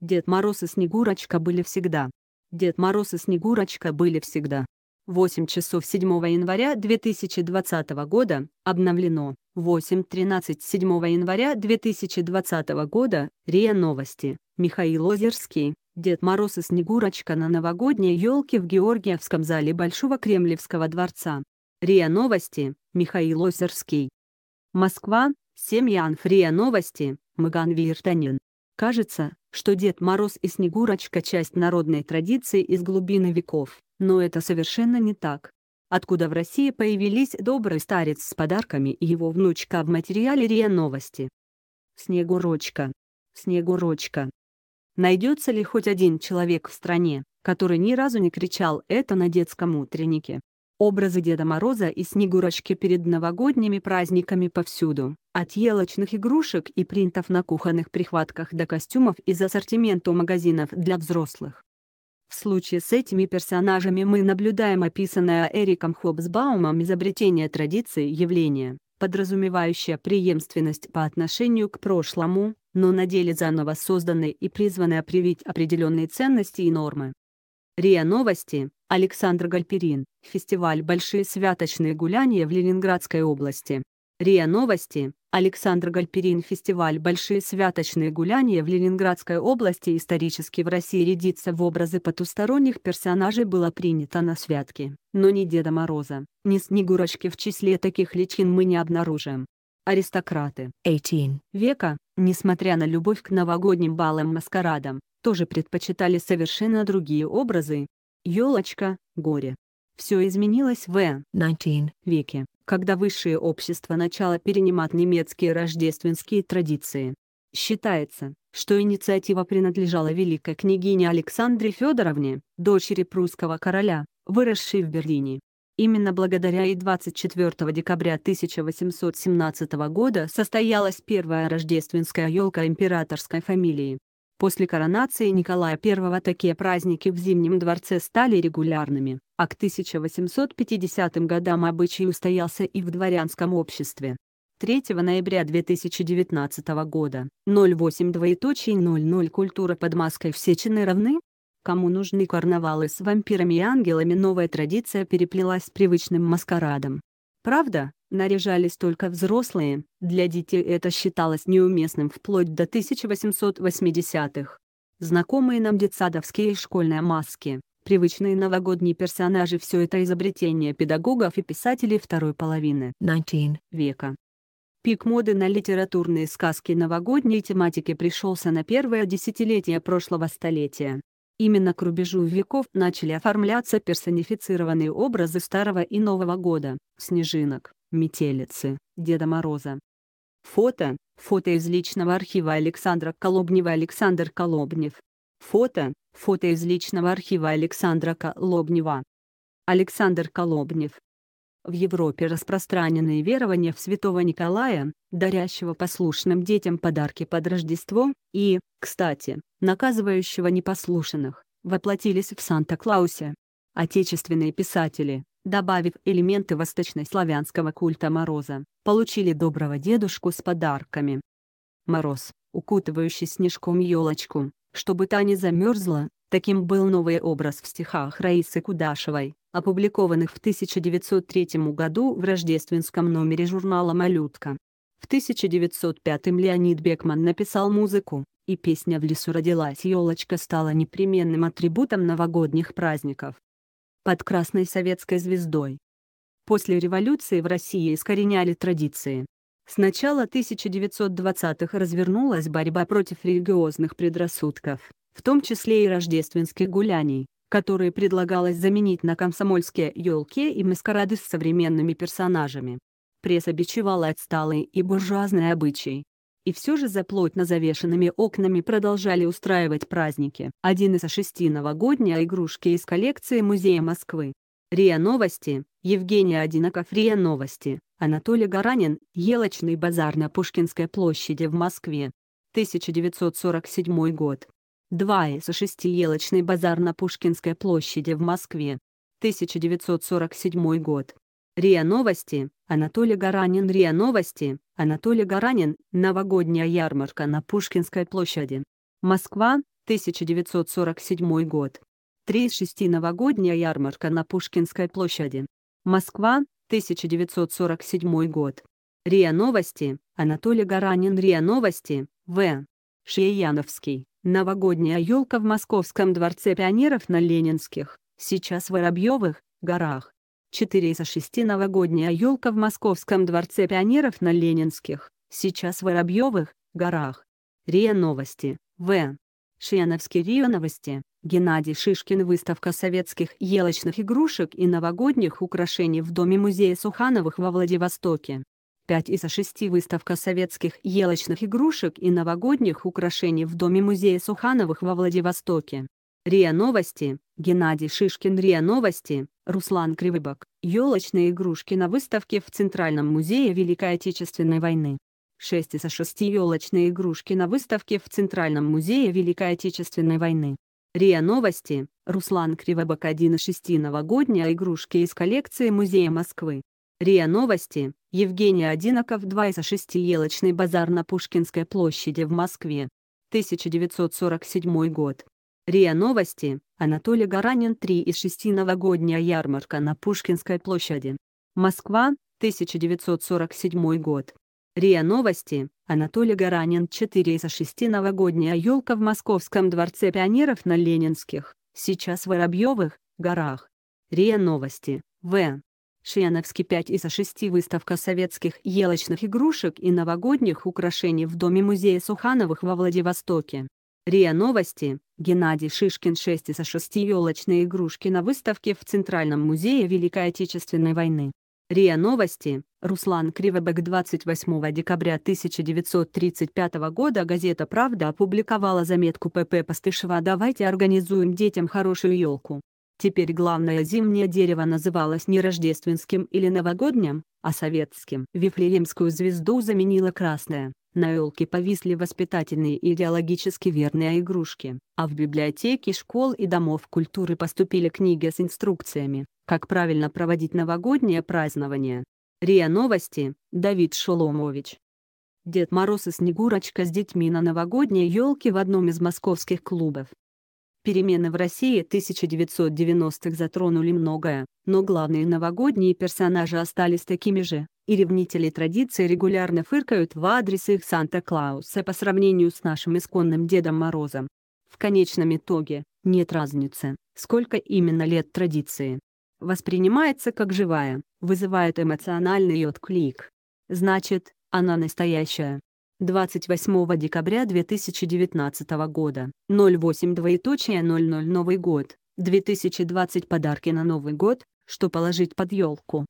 Дед Мороз и Снегурочка были всегда. Дед Мороз и Снегурочка были всегда. 8 часов 7 января 2020 года, обновлено. 8.13 7 января 2020 года, РИА Новости. Михаил Озерский, Дед Мороз и Снегурочка на новогодней елке в Георгиевском зале Большого Кремлевского дворца. РИА Новости, Михаил Озерский. Москва, Семьян РИА Новости, Маган Виртанин. Кажется, что Дед Мороз и Снегурочка — часть народной традиции из глубины веков, но это совершенно не так. Откуда в России появились добрый старец с подарками и его внучка в материале РИА Новости. Снегурочка. Снегурочка. Найдется ли хоть один человек в стране, который ни разу не кричал это на детском утреннике? Образы Деда Мороза и Снегурочки перед новогодними праздниками повсюду, от елочных игрушек и принтов на кухонных прихватках до костюмов из ассортимента магазинов для взрослых. В случае с этими персонажами мы наблюдаем описанное Эриком Хобсбаумом изобретение традиции явления, подразумевающее преемственность по отношению к прошлому, но на деле заново созданной и призванное привить определенные ценности и нормы. РИА Новости Александр Гальперин, фестиваль «Большие святочные гуляния» в Ленинградской области. РИА Новости, Александр Гальперин Фестиваль «Большие святочные гуляния» в Ленинградской области исторически в России рядиться в образы потусторонних персонажей было принято на святки, но ни Деда Мороза, ни Снегурочки в числе таких личин мы не обнаружим. Аристократы 18 века, несмотря на любовь к новогодним балам-маскарадам, тоже предпочитали совершенно другие образы, Ёлочка, горе. Все изменилось в 19 веке, когда высшее общество начало перенимать немецкие рождественские традиции. Считается, что инициатива принадлежала великой княгине Александре Федоровне, дочери прусского короля, выросшей в Берлине. Именно благодаря ей 24 декабря 1817 года состоялась первая рождественская елка императорской фамилии. После коронации Николая I такие праздники в Зимнем дворце стали регулярными, а к 1850 годам обычай устоялся и в дворянском обществе. 3 ноября 2019 года, 08 двоеточие 00 Культура под маской все чины равны? Кому нужны карнавалы с вампирами и ангелами новая традиция переплелась с привычным маскарадом. Правда, наряжались только взрослые, для детей это считалось неуместным вплоть до 1880-х. Знакомые нам детсадовские и школьные маски, привычные новогодние персонажи – все это изобретение педагогов и писателей второй половины 19. века. Пик моды на литературные сказки новогодней тематики пришелся на первое десятилетие прошлого столетия. Именно к рубежу веков начали оформляться персонифицированные образы Старого и Нового года, снежинок, метелицы Деда Мороза. Фото. Фото из личного архива Александра Колобнева Александр Колобнев. Фото. Фото из личного архива Александра Колобнева. Александр Колобнев. В Европе распространены верования в святого Николая, дарящего послушным детям подарки под Рождество, и, кстати, наказывающего непослушных, воплотились в Санта-Клаусе. Отечественные писатели, добавив элементы восточнославянского культа Мороза, получили доброго дедушку с подарками. Мороз, укутывающий снежком елочку, чтобы та не замерзла, таким был новый образ в стихах Раисы Кудашевой, опубликованных в 1903 году в рождественском номере журнала «Малютка». В 1905 Леонид Бекман написал музыку, и песня «В лесу родилась елочка» стала непременным атрибутом новогодних праздников под красной советской звездой. После революции в России искореняли традиции. С начала 1920-х развернулась борьба против религиозных предрассудков, в том числе и рождественских гуляний, которые предлагалось заменить на комсомольские елки и маскарады с современными персонажами. Пресса бичевала отсталые и буржуазные обычаи, и все же за плотно завешенными окнами продолжали устраивать праздники. Один из шести новогодняя игрушки из коллекции Музея Москвы. РИА Новости, Евгения Одинаков. РИА Новости, Анатолий Гаранин, Елочный базар на Пушкинской площади в Москве. 1947 год. 2 из 6 Елочный базар на Пушкинской площади в Москве. 1947 год. РИА Новости, Анатолий Гаранин РИА Новости, Анатолий Гаранин, новогодняя ярмарка на Пушкинской площади. Москва, 1947 год. 3 из 6 новогодняя ярмарка на Пушкинской площади. Москва, 1947 год. РИА Новости, Анатолий Гаранин РИА Новости, В. Шияновский. Новогодняя елка в Московском дворце пионеров на Ленинских, сейчас Воробьевых, горах. 4 из 6 новогодняя елка в Московском дворце пионеров на Ленинских, сейчас в Воробьевых, горах. РИА Новости, В. Шиановский РИА Новости, Геннадий Шишкин Выставка советских елочных игрушек и новогодних украшений в Доме музея Сухановых во Владивостоке. 5 из 6 выставка советских елочных игрушек и новогодних украшений в Доме музея Сухановых во Владивостоке. РИА Новости, Геннадий Шишкин РИА Новости, Руслан Кривыбок, елочные игрушки на выставке в Центральном музее Великой Отечественной войны. 6 из 6 елочные игрушки на выставке в Центральном музее Великой Отечественной войны. РИА Новости, Руслан Кривобок 1 из 6 новогодняя игрушки из коллекции Музея Москвы. РИА Новости, Евгений Одиноков 2 из 6 елочный базар на Пушкинской площади в Москве. 1947 год. РИА Новости, Анатолий Гаранин 3 из 6 новогодняя ярмарка на Пушкинской площади. Москва, 1947 год. РИА Новости, Анатолий Гаранин 4 из 6 новогодняя елка в Московском дворце пионеров на Ленинских, сейчас Воробьевых, горах. РИА Новости, В. Шиановский 5 из 6 выставка советских елочных игрушек и новогодних украшений в Доме музея Сухановых во Владивостоке. РИА Новости, Геннадий Шишкин 6 из 6 елочные игрушки на выставке в Центральном музее Великой Отечественной войны. РИА Новости, Руслан Кривобек 28 декабря 1935 года газета «Правда» опубликовала заметку ПП Пастышева «Давайте организуем детям хорошую елку». Теперь главное зимнее дерево называлось не рождественским или новогодним, а советским. Вифлеемскую звезду заменила красная. На елке повисли воспитательные и идеологически верные игрушки, а в библиотеки школ и домов культуры поступили книги с инструкциями, как правильно проводить новогоднее празднование. РИА Новости, Давид Шоломович. Дед Мороз и Снегурочка с детьми на новогодней елке в одном из московских клубов. Перемены в России 1990-х затронули многое, но главные новогодние персонажи остались такими же, и ревнители традиции регулярно фыркают в адрес их Санта-Клауса по сравнению с нашим исконным Дедом Морозом. В конечном итоге, нет разницы, сколько именно лет традиции. Воспринимается как живая, вызывает эмоциональный отклик. Значит, она настоящая. 28 декабря 2019 года, 08 Новый год, 2020 подарки на Новый год, что положить под елку.